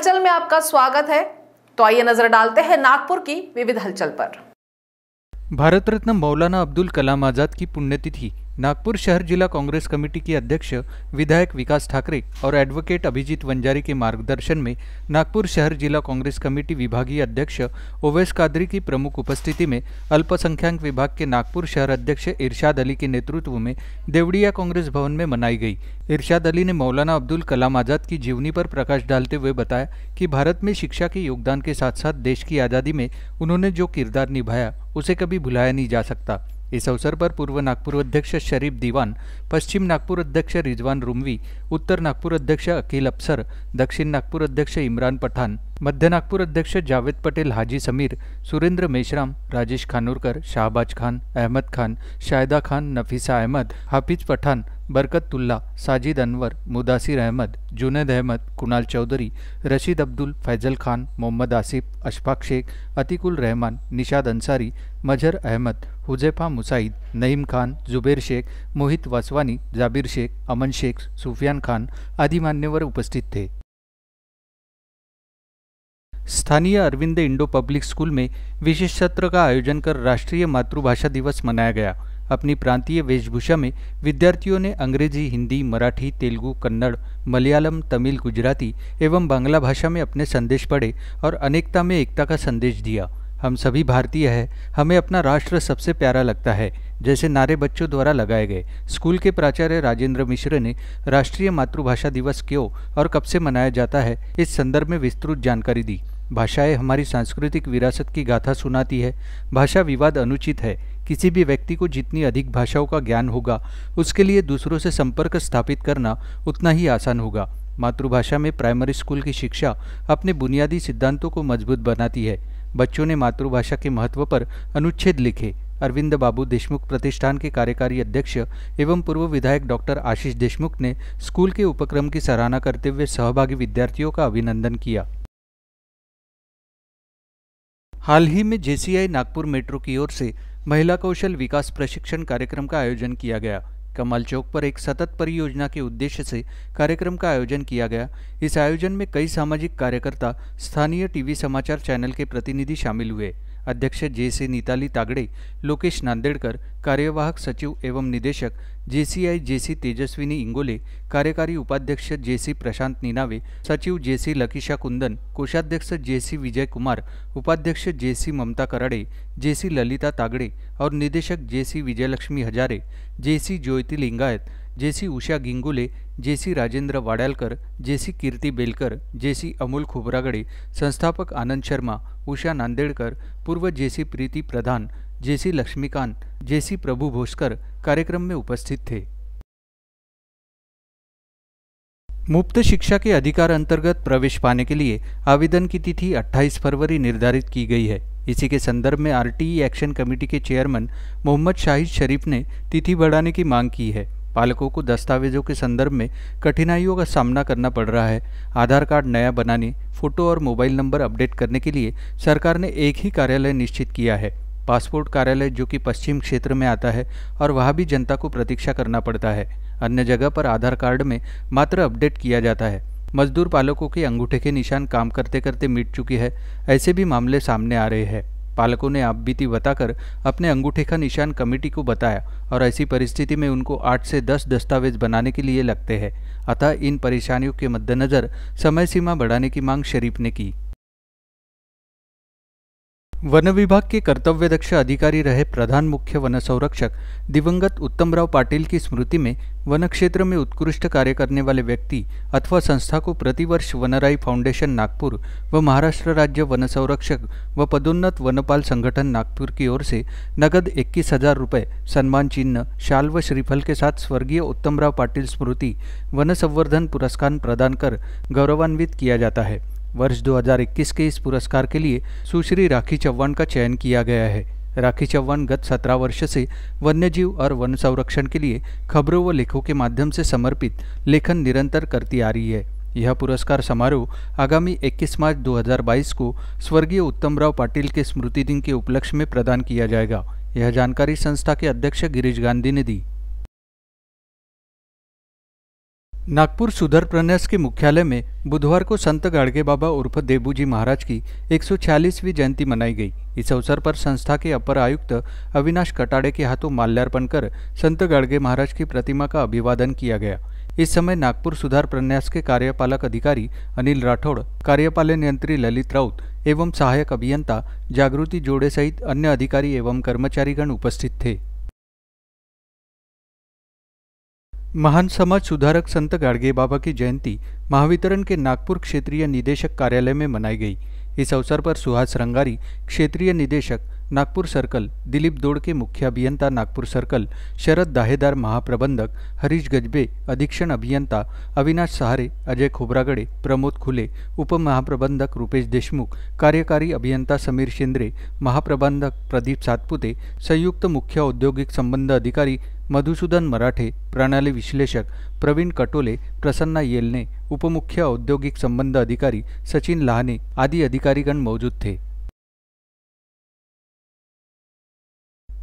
हलचल में आपका स्वागत है तो आइए नजर डालते हैं नागपुर की विविध हलचल पर भारत रत्न मौलाना अब्दुल कलाम आजाद की पुण्यतिथि नागपुर शहर जिला कांग्रेस कमेटी के अध्यक्ष विधायक विकास ठाकरे और एडवोकेट अभिजीत वंजारी के मार्गदर्शन में नागपुर शहर जिला कांग्रेस कमेटी विभागीय अध्यक्ष ओवैस कादरी की प्रमुख उपस्थिति में अल्पसंख्यक विभाग के नागपुर शहर अध्यक्ष इरशाद अली के नेतृत्व में देवड़िया कांग्रेस भवन में मनाई गई इरशाद अली ने मौलाना अब्दुल कलाम आज़ाद की जीवनी पर प्रकाश डालते हुए बताया कि भारत में शिक्षा के योगदान के साथ साथ देश की आज़ादी में उन्होंने जो किरदार निभाया उसे कभी भुलाया नहीं जा सकता इस अवसर पर पूर्व नागपुर अध्यक्ष शरीफ दीवान पश्चिम नागपुर अध्यक्ष रिजवान रुमवी उत्तर नागपुर अध्यक्ष अकील अफसर दक्षिण नागपुर अध्यक्ष इमरान पठान मध्य नागपुर अध्यक्ष जावेद पटेल हाजी समीर सुरेंद्र मेश्राम राजेश खानूरकर शाहबाज खान अहमद खान शायदा खान नफीसा अहमद हाफिज पठान बरकतुल्ला साजिद अनवर मुदासिर अहमद जुनेद अहमद कुणाल चौधरी रशीद अब्दुल फैजल खान मोहम्मद आसिफ अशफाक शेख अतिकुल रहमान निशाद अंसारी मजहर अहमद हुजैफा मुसाइद नईम खान जुबेर शेख मोहित वासवानी जाबिर शेख अमन शेख सुफियान खान आदि मान्यवर उपस्थित थे स्थानीय अरविंद इंडो पब्लिक स्कूल में विशेष सत्र का आयोजन कर राष्ट्रीय मातृभाषा दिवस मनाया गया अपनी प्रांतीय वेशभूषा में विद्यार्थियों ने अंग्रेजी हिंदी मराठी तेलुगु कन्नड़ मलयालम तमिल गुजराती एवं बांग्ला भाषा में अपने संदेश पढ़े और अनेकता में एकता का संदेश दिया हम सभी भारतीय हैं हमें अपना राष्ट्र सबसे प्यारा लगता है जैसे नारे बच्चों द्वारा लगाए गए स्कूल के प्राचार्य राजेंद्र मिश्र ने राष्ट्रीय मातृभाषा दिवस क्यों और कब से मनाया जाता है इस संदर्भ में विस्तृत जानकारी दी भाषाएं हमारी सांस्कृतिक विरासत की गाथा सुनाती है भाषा विवाद अनुचित है किसी भी व्यक्ति को जितनी अधिक भाषाओं का ज्ञान होगा उसके लिए दूसरों से संपर्क स्थापित करना उतना ही आसान होगा मातृभाषा में प्राइमरी स्कूल की शिक्षा अपने बुनियादी सिद्धांतों को मजबूत बनाती है बच्चों ने मातृभाषा के महत्व पर अनुच्छेद लिखे अरविंद बाबू देशमुख प्रतिष्ठान के कार्यकारी अध्यक्ष एवं पूर्व विधायक डॉक्टर आशीष देशमुख ने स्कूल के उपक्रम की सराहना करते हुए सहभागी विद्यार्थियों का अभिनंदन किया हाल ही में जेसीआई नागपुर मेट्रो की ओर से महिला कौशल विकास प्रशिक्षण कार्यक्रम का आयोजन किया गया कमल चौक पर एक सतत परियोजना के उद्देश्य से कार्यक्रम का आयोजन किया गया इस आयोजन में कई सामाजिक कार्यकर्ता स्थानीय टीवी समाचार चैनल के प्रतिनिधि शामिल हुए अध्यक्ष जे सी नीताली तागडे लोकेश नांदेडकर कार्यवाहक सचिव एवं निदेशक जे सी आई जे सी तेजस्विनी इंगोले कार्यकारी उपाध्यक्ष जे सी प्रशांत निनावे सचिव जे सी लकीशा कुंदन कोषाध्यक्ष जे सी विजय कुमार उपाध्यक्ष जे सी ममता कराडे जे सी ललिता तागडे और निदेशक जे सी विजयलक्ष्मी हजारे जे सी ज्योति लिंगायत जेसी उषा गिंगुले जेसी राजेंद्र जे जेसी कीर्ति बेलकर जेसी अमूल खोबरागडे संस्थापक आनंद शर्मा उषा नांदेडकर पूर्व जेसी प्रीति प्रधान जेसी लक्ष्मीकांत जेसी प्रभु भोस्कर कार्यक्रम में उपस्थित थे मुफ्त शिक्षा के अधिकार अंतर्गत प्रवेश पाने के लिए आवेदन की तिथि 28 फरवरी निर्धारित की गई है इसी के संदर्भ में आरटीई एक्शन कमेटी के चेयरमैन मोहम्मद शाहिद शरीफ ने तिथि बढ़ाने की मांग की है पालकों को दस्तावेजों के संदर्भ में कठिनाइयों का सामना करना पड़ रहा है आधार कार्ड नया बनाने फोटो और मोबाइल नंबर अपडेट करने के लिए सरकार ने एक ही कार्यालय निश्चित किया है पासपोर्ट कार्यालय जो कि पश्चिम क्षेत्र में आता है और वहाँ भी जनता को प्रतीक्षा करना पड़ता है अन्य जगह पर आधार कार्ड में मात्र अपडेट किया जाता है मजदूर पालकों के अंगूठे के निशान काम करते करते मिट चुकी है ऐसे भी मामले सामने आ रहे हैं पालकों ने आपबीती बताकर अपने अंगूठे का निशान कमेटी को बताया और ऐसी परिस्थिति में उनको आठ से दस दस्तावेज बनाने के लिए लगते हैं अतः इन परेशानियों के मद्देनज़र समय सीमा बढ़ाने की मांग शरीफ ने की वन विभाग के कर्तव्यदक्ष अधिकारी रहे प्रधान मुख्य वन संरक्षक दिवंगत उत्तमराव पाटिल की स्मृति में वन क्षेत्र में उत्कृष्ट कार्य करने वाले व्यक्ति अथवा संस्था को प्रतिवर्ष वनराई फाउंडेशन नागपुर व महाराष्ट्र राज्य वन संरक्षक व पदोन्नत वनपाल संगठन नागपुर की ओर से नगद इक्कीस हजार रुपये सम्मान चिन्ह शाल व श्रीफल के साथ स्वर्गीय उत्तमराव पाटिल स्मृति वन संवर्धन पुरस्कार प्रदान कर गौरवान्वित किया जाता है वर्ष 2021 के इस पुरस्कार के लिए सुश्री राखी चौहान का चयन किया गया है राखी चौहान गत सत्रह वर्ष से वन्यजीव और वन संरक्षण के लिए खबरों व लेखों के माध्यम से समर्पित लेखन निरंतर करती आ रही है यह पुरस्कार समारोह आगामी 21 मार्च 2022 को स्वर्गीय उत्तमराव पाटिल के स्मृति दिन के उपलक्ष्य में प्रदान किया जाएगा यह जानकारी संस्था के अध्यक्ष गिरीश गांधी ने दी नागपुर सुधर प्रन्यास के मुख्यालय में बुधवार को संत गाड़गे बाबा उर्फ देबूजी महाराज की 146वीं जयंती मनाई गई इस अवसर पर संस्था के अपर आयुक्त अविनाश कटाड़े के हाथों माल्यार्पण कर संत गाड़गे महाराज की प्रतिमा का अभिवादन किया गया इस समय नागपुर सुधार प्रन्यास के कार्यपालक अधिकारी अनिल राठौड़ कार्यपालन यंत्री ललित राउत एवं सहायक अभियंता जागृति जोड़े सहित अन्य अधिकारी एवं कर्मचारीगण उपस्थित थे महान समाज सुधारक संत गाड़गे बाबा की जयंती महावितरण के नागपुर क्षेत्रीय निदेशक कार्यालय में मनाई गई इस अवसर पर सुहास रंगारी क्षेत्रीय निदेशक नागपुर सर्कल दिलीप दोड़ के मुख्य अभियंता नागपुर सर्कल शरद दाहेदार महाप्रबंधक हरीश गजबे अधीक्षण अभियंता अविनाश सहारे अजय खोबरागडे प्रमोद खुले उपमहाप्रबंधक रुपेश देशमुख कार्यकारी अभियंता समीर शेन्द्रे महाप्रबंधक प्रदीप सातपुते संयुक्त मुख्य औद्योगिक संबंध अधिकारी मधुसूदन मराठे प्रणाली विश्लेषक प्रवीण कटोले प्रसन्ना येलने उपमुख्य औद्योगिक संबंध अधिकारी सचिन लाहने आदि अधिकारीगण मौजूद थे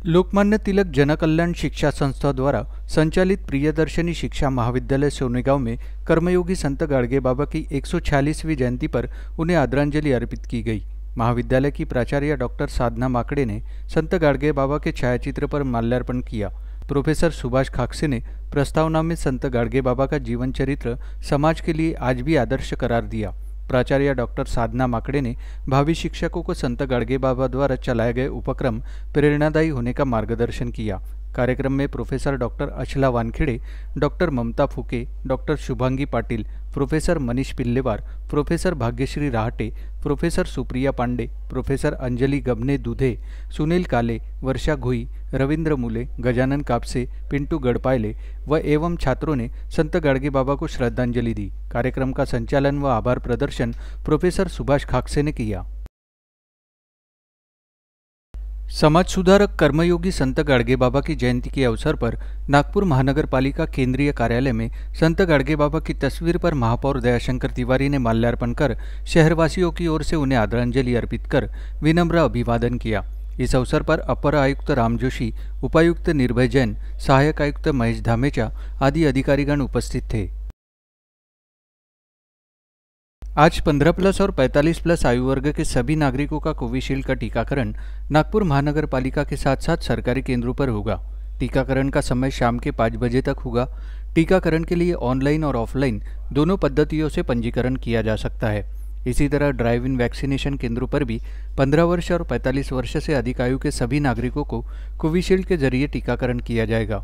लोकमान्य तिलक जनकल्याण शिक्षा संस्था द्वारा संचालित प्रियदर्शनी शिक्षा महाविद्यालय सोनेगांव में कर्मयोगी संत गाड़गे बाबा की एक जयंती पर उन्हें आदरांजलि अर्पित की गई महाविद्यालय की प्राचार्य डॉक्टर साधना माकड़े ने संत गाड़गे बाबा के छायाचित्र पर माल्यार्पण किया प्रोफेसर सुभाष खाकसे ने प्रस्तावना में संत गाड़गे बाबा का जीवन चरित्र समाज के लिए आज भी आदर्श करार दिया प्राचार्य डॉक्टर साधना माकड़े ने भावी शिक्षकों को संत गाड़गे बाबा द्वारा चलाए गए उपक्रम प्रेरणादायी होने का मार्गदर्शन किया कार्यक्रम में professor doctor Achala Wankhede doctor Mamta Phuke doctor Shubhangi Patil professor Manish Pillewar professor Bhagyashree Rahate professor Supriya Pandey professor Anjali Gabne Dudhe Sunil काले वर्षा घुई रविंद्र मुले गजानन कापसे पिंटू गढ़पायले व एवं छात्रों ने संत गाड़गे बाबा को श्रद्धांजलि दी कार्यक्रम का संचालन व आभार प्रदर्शन प्रोफेसर सुभाष खाकसे ने किया समाज सुधारक कर्मयोगी संत गाडगे बाबा की जयंती के अवसर पर नागपुर महानगर पालिका केंद्रीय कार्यालय में संत गाडगे बाबा की तस्वीर पर महापौर दयाशंकर तिवारी ने माल्यार्पण कर शहरवासियों की ओर से उन्हें आदरांजलि अर्पित कर विनम्र अभिवादन किया इस अवसर पर अपर आयुक्त राम जोशी उपायुक्त निर्भय जैन सहायक आयुक्त महेश धामेचा आदि अधिकारीगण उपस्थित थे आज 15 प्लस और 45 प्लस आयु वर्ग के सभी नागरिकों का कोविशील्ड का टीकाकरण नागपुर महानगर पालिका के साथ साथ सरकारी केंद्रों पर होगा टीकाकरण का समय शाम के पाँच बजे तक होगा टीकाकरण के लिए ऑनलाइन और ऑफलाइन दोनों पद्धतियों से पंजीकरण किया जा सकता है इसी तरह ड्राइव इन वैक्सीनेशन केंद्रों पर भी 15 वर्ष और 45 वर्ष से अधिक आयु के सभी नागरिकों को कोविशील्ड के जरिए टीकाकरण किया जाएगा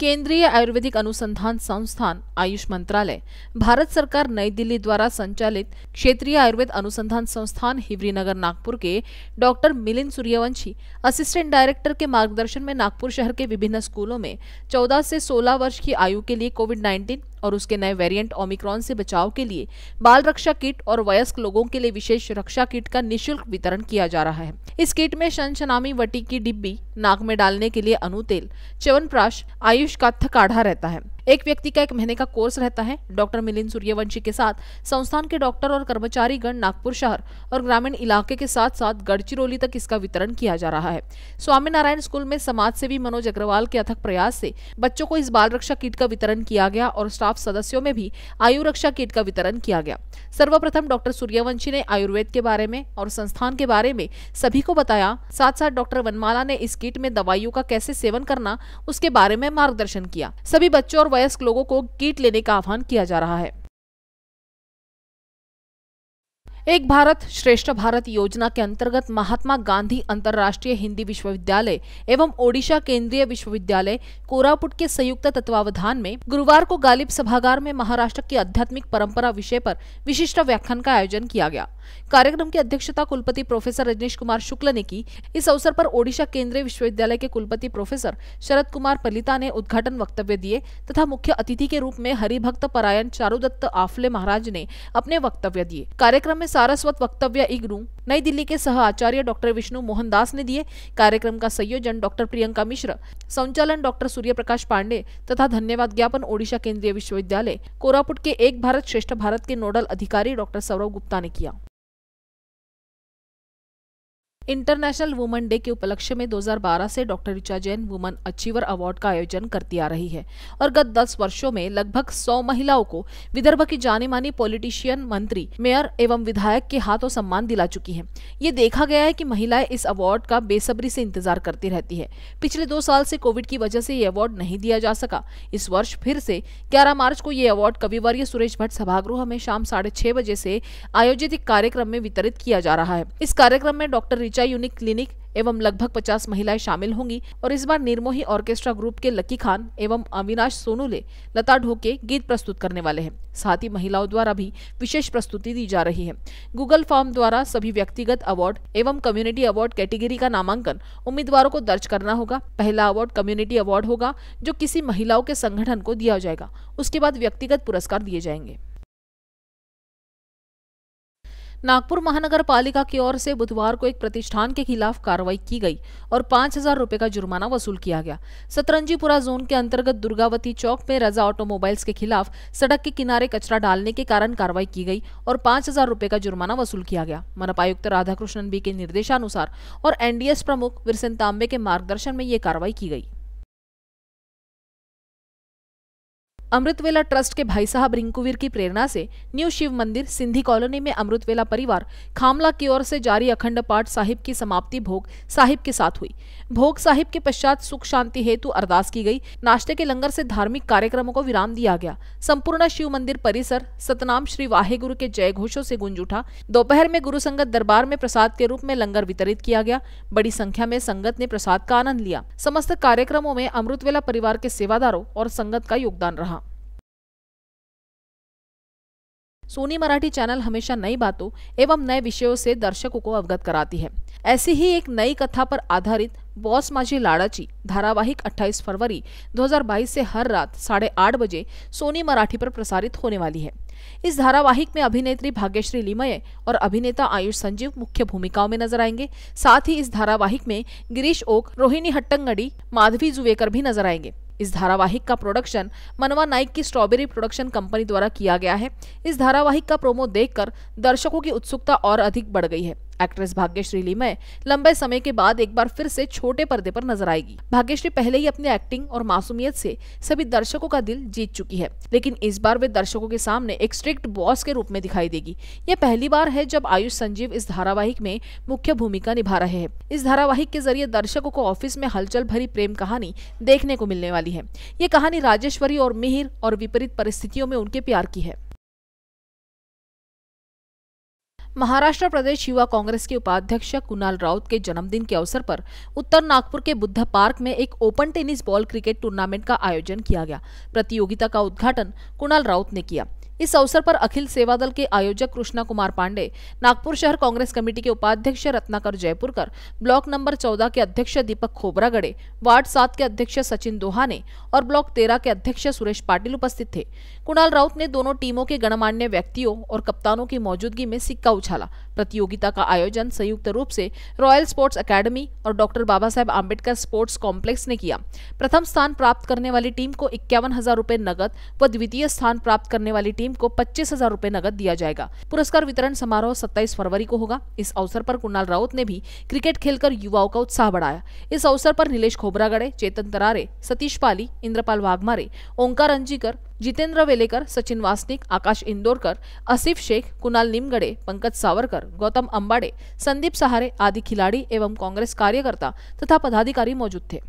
केंद्रीय आयुर्वेदिक अनुसंधान संस्थान आयुष मंत्रालय भारत सरकार नई दिल्ली द्वारा संचालित क्षेत्रीय आयुर्वेद अनुसंधान संस्थान हिवरी नगर नागपुर के doctor Milind Suryavanshi assistant director के मार्गदर्शन में नागपुर शहर के विभिन्न स्कूलों में 14 से 16 वर्ष की आयु के लिए कोविड 19 और उसके नए वेरियंट ओमिक्रॉन से बचाव के लिए बाल रक्षा किट और वयस्क लोगों के लिए विशेष रक्षा किट का निःशुल्क वितरण किया जा रहा है इस किट में शनशनामी वटी की डिब्बी नाक में डालने के लिए अनुतेल प्राश आयुष आयुष का थकाढ़ा रहता है एक व्यक्ति का एक महीने का कोर्स रहता है डॉक्टर मिलिंद सूर्यवंशी के साथ संस्थान के डॉक्टर और कर्मचारी गण नागपुर शहर और ग्रामीण इलाके के साथ साथ गढ़चिरौली तक इसका वितरण किया जा रहा है स्वामीनारायण स्कूल में समाज सेवी मनोज अग्रवाल के अथक प्रयास से बच्चों को इस बाल रक्षा किट का वितरण किया गया और स्टाफ सदस्यों में भी आयु रक्षा किट का वितरण किया गया सर्वप्रथम डॉक्टर सूर्यवंशी ने आयुर्वेद के बारे में और संस्थान के बारे में सभी को बताया साथ साथ डॉक्टर वनमाला ने इस किट में दवाइयों का कैसे सेवन करना उसके बारे में मार्गदर्शन किया सभी बच्चों और वयस्क लोगों को कीट लेने का आह्वान किया जा रहा है एक भारत श्रेष्ठ भारत योजना के अंतर्गत महात्मा गांधी अंतर्राष्ट्रीय हिंदी विश्वविद्यालय एवं ओडिशा केंद्रीय विश्वविद्यालय कोरापुट के संयुक्त तत्वावधान में गुरुवार को गालिब सभागार में महाराष्ट्र की आध्यात्मिक परंपरा विषय पर विशिष्ट व्याख्यान का आयोजन किया गया कार्यक्रम की अध्यक्षता कुलपति प्रोफेसर रजनीश कुमार शुक्ल ने की इस अवसर पर ओडिशा केंद्रीय विश्वविद्यालय के कुलपति प्रोफेसर शरद कुमार पलिता ने उद्घाटन वक्तव्य दिए तथा मुख्य अतिथि के रूप में हरिभक्त परायण चारुदत्त आफले महाराज ने अपने वक्तव्य दिए कार्यक्रम में सारस्वत वक्तव्य इग्नू नई दिल्ली के सह आचार्य डॉक्टर विष्णु मोहन दास ने दिए कार्यक्रम का संयोजन डॉक्टर प्रियंका मिश्र संचालन डॉक्टर सूर्य प्रकाश पांडे तथा धन्यवाद ज्ञापन ओडिशा केंद्रीय विश्वविद्यालय कोरापुट के एक भारत श्रेष्ठ भारत के नोडल अधिकारी डॉक्टर सौरव गुप्ता ने किया इंटरनेशनल वुमेन डे के उपलक्ष्य में 2012 से doctor Richa Jain women achiever award का आयोजन करती आ रही है और गत 10 वर्षों में लगभग 100 महिलाओं को विदर्भ की जानी मानी पॉलिटिशियन मंत्री मेयर एवं विधायक के हाथों सम्मान दिला चुकी हैं। ये देखा गया है कि महिलाएं इस अवार्ड का बेसब्री से इंतजार करती रहती है पिछले दो साल से कोविड की वजह से ये अवार्ड नहीं दिया जा सका इस वर्ष फिर से ग्यारह मार्च को ये अवार्ड कविवर्य सुरेश भट्ट सभागृह में शाम साढ़े बजे से आयोजित एक कार्यक्रम में वितरित किया जा रहा है इस कार्यक्रम में डॉक्टर ऋचा यूनिक क्लिनिक एवं लगभग 50 महिलाएं शामिल होंगी और इस बार निर्मोही ऑर्केस्ट्रा ग्रुप के लकी खान एवं अविनाश सोनूले लता ढोके गीत प्रस्तुत करने वाले हैं साथ ही महिलाओं द्वारा भी विशेष प्रस्तुति दी जा रही है गूगल फॉर्म द्वारा सभी व्यक्तिगत अवार्ड एवं कम्युनिटी अवार्ड कैटेगरी का नामांकन उम्मीदवारों को दर्ज करना होगा पहला अवार्ड कम्युनिटी अवार्ड होगा जो किसी महिलाओं के संगठन को दिया जाएगा उसके बाद व्यक्तिगत पुरस्कार दिए जाएंगे नागपुर महानगर पालिका की ओर से बुधवार को एक प्रतिष्ठान के खिलाफ कार्रवाई की गई और पांच हजार रूपए का जुर्माना वसूल किया गया सतरंजीपुरा जोन के अंतर्गत दुर्गावती चौक में रजा ऑटोमोबाइल्स के खिलाफ सड़क के किनारे कचरा डालने के कारण कार्रवाई की गई और पांच हजार रूपए का जुर्माना वसूल किया गया मनपायुक्त राधाकृष्णन बी के निर्देशानुसार और एनडीएस प्रमुख विरसन तांबे के मार्गदर्शन में ये कार्रवाई की गई अमृतवेला ट्रस्ट के भाई साहब रिंकुवीर की प्रेरणा से न्यू शिव मंदिर सिंधी कॉलोनी में अमृतवेला परिवार खामला की ओर से जारी अखंड पाठ साहिब की समाप्ति भोग साहिब के साथ हुई भोग साहिब के पश्चात सुख शांति हेतु अरदास की गई नाश्ते के लंगर से धार्मिक कार्यक्रमों को विराम दिया गया संपूर्ण शिव मंदिर परिसर सतनाम श्री वाहेगुरु के जय घोषो से गुंज उठा दोपहर में गुरु संगत दरबार में प्रसाद के रूप में लंगर वितरित किया गया बड़ी संख्या में संगत ने प्रसाद का आनंद लिया समस्त कार्यक्रमों में अमृतवेला परिवार के सेवादारों और संगत का योगदान रहा सोनी मराठी चैनल हमेशा नई बातों एवं नए विषयों से दर्शकों को अवगत कराती है ऐसी ही एक नई कथा पर आधारित बॉस माझी लाड़ाची धारावाहिक 28 फरवरी 2022 से हर रात साढ़े आठ बजे सोनी मराठी पर प्रसारित होने वाली है इस धारावाहिक में अभिनेत्री भाग्यश्री लिमय और अभिनेता आयुष संजीव मुख्य भूमिकाओं में नजर आएंगे साथ ही इस धारावाहिक में गिरीश ओक रोहिणी हट्टंगड़ी माधवी जुवेकर भी नजर आएंगे इस धारावाहिक का प्रोडक्शन मनवा नाइक की स्ट्रॉबेरी प्रोडक्शन कंपनी द्वारा किया गया है इस धारावाहिक का प्रोमो देखकर दर्शकों की उत्सुकता और अधिक बढ़ गई है एक्ट्रेस भाग्यश्री लिमय लंबे समय के बाद एक बार फिर से छोटे पर्दे पर नजर आएगी भाग्यश्री पहले ही अपनी एक्टिंग और मासूमियत से सभी दर्शकों का दिल जीत चुकी है लेकिन इस बार वे दर्शकों के सामने एक स्ट्रिक्ट बॉस के रूप में दिखाई देगी यह पहली बार है जब आयुष संजीव इस धारावाहिक में मुख्य भूमिका निभा रहे हैं इस धारावाहिक के जरिए दर्शकों को ऑफिस में हलचल भरी प्रेम कहानी देखने को मिलने वाली है ये कहानी राजेश्वरी और मिहिर और विपरीत परिस्थितियों में उनके प्यार की है महाराष्ट्र प्रदेश युवा कांग्रेस के उपाध्यक्ष कुणाल राउत के जन्मदिन के अवसर पर उत्तर नागपुर के बुद्ध पार्क में एक open tennis ball cricket tournament का आयोजन किया गया प्रतियोगिता का उद्घाटन कुणाल राउत ने किया इस अवसर पर अखिल सेवा दल के आयोजक कृष्णा कुमार पांडे नागपुर शहर कांग्रेस कमेटी के उपाध्यक्ष रत्नाकर जयपुरकर ब्लॉक नंबर चौदह के अध्यक्ष दीपक खोबरागड़े वार्ड सात के अध्यक्ष सचिन दोहाने और ब्लॉक तेरह के अध्यक्ष सुरेश पाटिल उपस्थित थे कुणाल राउत ने दोनों टीमों के गणमान्य व्यक्तियों और कप्तानों की मौजूदगी में सिक्का उछाला प्रतियोगिता का आयोजन संयुक्त रूप से रॉयल स्पोर्ट्स अकेडमी और doctor Baba Saheb Ambedkar sports complex ने किया प्रथम स्थान प्राप्त करने वाली टीम को इक्यावन हजार रूपए नगद व द्वितीय स्थान प्राप्त करने वाली टीम को पच्चीस हजार रूपए नगद दिया जाएगा पुरस्कार वितरण समारोह सत्ताईस फरवरी को होगा इस अवसर पर कुणाल राउत ने भी क्रिकेट खेलकर युवाओं का उत्साह बढ़ाया इस अवसर पर नीलेष खोबरागड़े चेतन तरारे सतीश पाली इंद्रपाल वाघमारे ओंकार अंजीकर जितेंद्र वेलेकर सचिन वासनिक आकाश इंदोरकर असिफ शेख कुणाल निमगड़े पंकज सावरकर गौतम अंबाड़े संदीप सहारे आदि खिलाड़ी एवं कांग्रेस कार्यकर्ता तथा पदाधिकारी मौजूद थे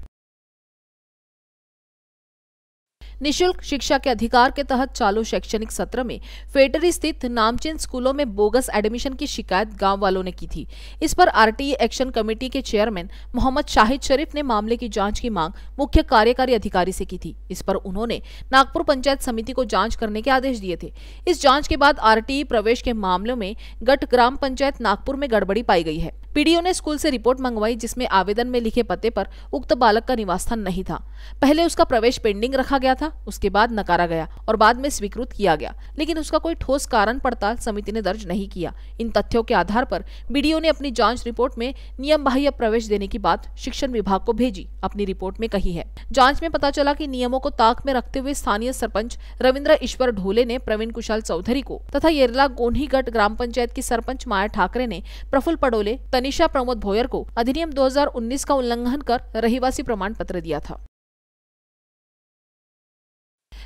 निशुल्क शिक्षा के अधिकार के तहत चालू शैक्षणिक सत्र में फेटरी स्थित नामचिन स्कूलों में बोगस एडमिशन की शिकायत गांव वालों ने की थी इस पर आरटीई एक्शन कमेटी के चेयरमैन मोहम्मद शाहिद शरीफ ने मामले की जांच की मांग मुख्य कार्यकारी अधिकारी से की थी इस पर उन्होंने नागपुर पंचायत समिति को जाँच करने के आदेश दिए थे इस जाँच के बाद आर प्रवेश के मामलों में गट ग्राम पंचायत नागपुर में गड़बड़ी पाई गई है पीडीओ ने स्कूल से रिपोर्ट मंगवाई जिसमें आवेदन में लिखे पते पर उक्त बालक का निवास स्थान नहीं था पहले उसका प्रवेश पेंडिंग रखा गया था उसके बाद नकारा गया और बाद में स्वीकृत किया गया लेकिन उसका कोई ठोस कारण पड़ताल समिति ने दर्ज नहीं किया इन तथ्यों के आधार पर बीडीओ ने अपनी जांच रिपोर्ट में नियम बाह्य प्रवेश देने की बात शिक्षण विभाग को भेजी अपनी रिपोर्ट में कही है जाँच में पता चला की नियमों को ताक में रखते हुए स्थानीय सरपंच रविन्द्र ईश्वर ढोले ने प्रवीण कुशाल चौधरी को तथा येरला गोन्हीगढ़ ग्राम पंचायत की सरपंच माया ठाकरे ने प्रफुल पडोले मनीषा प्रमोद भोयर को अधिनियम 2019 का उल्लंघन कर रहीवासी प्रमाण पत्र दिया था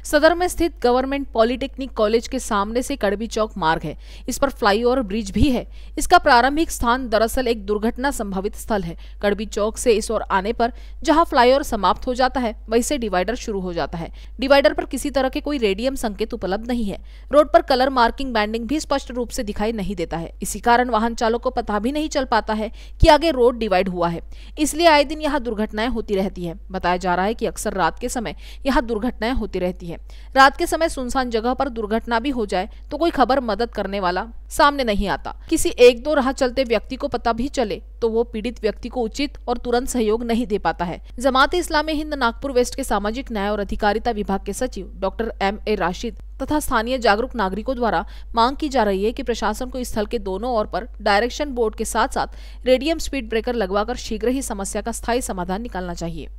सदर में स्थित गवर्नमेंट पॉलिटेक्निक कॉलेज के सामने से कड़बी चौक मार्ग है इस पर फ्लाईओवर ब्रिज भी है इसका प्रारंभिक स्थान दरअसल एक दुर्घटना संभावित स्थल है कड़बी चौक से इस ओर आने पर जहां फ्लाईओवर समाप्त हो जाता है वहीं से डिवाइडर शुरू हो जाता है डिवाइडर पर किसी तरह के कोई रेडियम संकेत उपलब्ध नहीं है रोड पर कलर मार्किंग बैंडिंग भी स्पष्ट रूप से दिखाई नहीं देता है इसी कारण वाहन चालक को पता भी नहीं चल पाता है कि आगे रोड डिवाइड हुआ है इसलिए आए दिन यहाँ दुर्घटनाएं होती रहती है बताया जा रहा है की अक्सर रात के समय यहाँ दुर्घटनाएं होती रहती है है रात के समय सुनसान जगह पर दुर्घटना भी हो जाए तो कोई खबर मदद करने वाला सामने नहीं आता किसी एक दो राह चलते व्यक्ति को पता भी चले तो वो पीड़ित व्यक्ति को उचित और तुरंत सहयोग नहीं दे पाता है जमात इस्लामी हिंद नागपुर वेस्ट के सामाजिक न्याय और अधिकारिता विभाग के सचिव डॉक्टर एम ए राशिद तथा स्थानीय जागरूक नागरिकों द्वारा मांग की जा रही है कि प्रशासन को स्थल के दोनों ओर पर डायरेक्शन बोर्ड के साथ साथ रेडियम स्पीड ब्रेकर लगवाकर शीघ्र ही समस्या का स्थायी समाधान निकालना चाहिए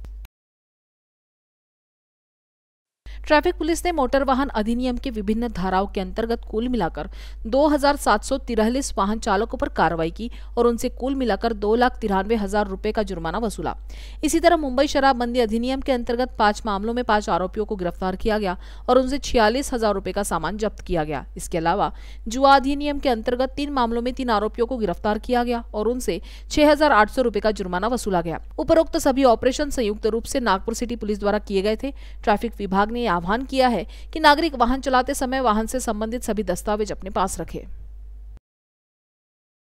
ट्रैफिक पुलिस ने मोटर वाहन अधिनियम के विभिन्न धाराओं के अंतर्गत कुल मिलाकर दो वाहन चालकों पर कार्रवाई की और उनसे कुल मिलाकर दो लाख तिरानवे हजार रुपए का जुर्माना वसूला इसी तरह मुंबई शराबबंदी अधिनियम के अंतर्गत पांच मामलों में पांच आरोपियों को गिरफ्तार किया गया और उनसे छियालीस हजार रुपए का सामान जब्त किया गया इसके अलावा जुआ अधिनियम के अंतर्गत तीन मामलों में तीन आरोपियों को गिरफ्तार किया गया और उनसे छह रुपए का जुर्माना वसूला गया उपरोक्त सभी ऑपरेशन संयुक्त रूप से नागपुर सिटी पुलिस द्वारा किए गए थे ट्रैफिक विभाग ने आह्वान किया है कि नागरिक वाहन चलाते समय वाहन से संबंधित सभी दस्तावेज अपने पास रखे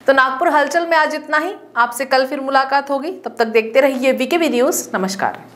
तो नागपुर हलचल में आज इतना ही आपसे कल फिर मुलाकात होगी तब तक देखते रहिए वीकेबी न्यूज नमस्कार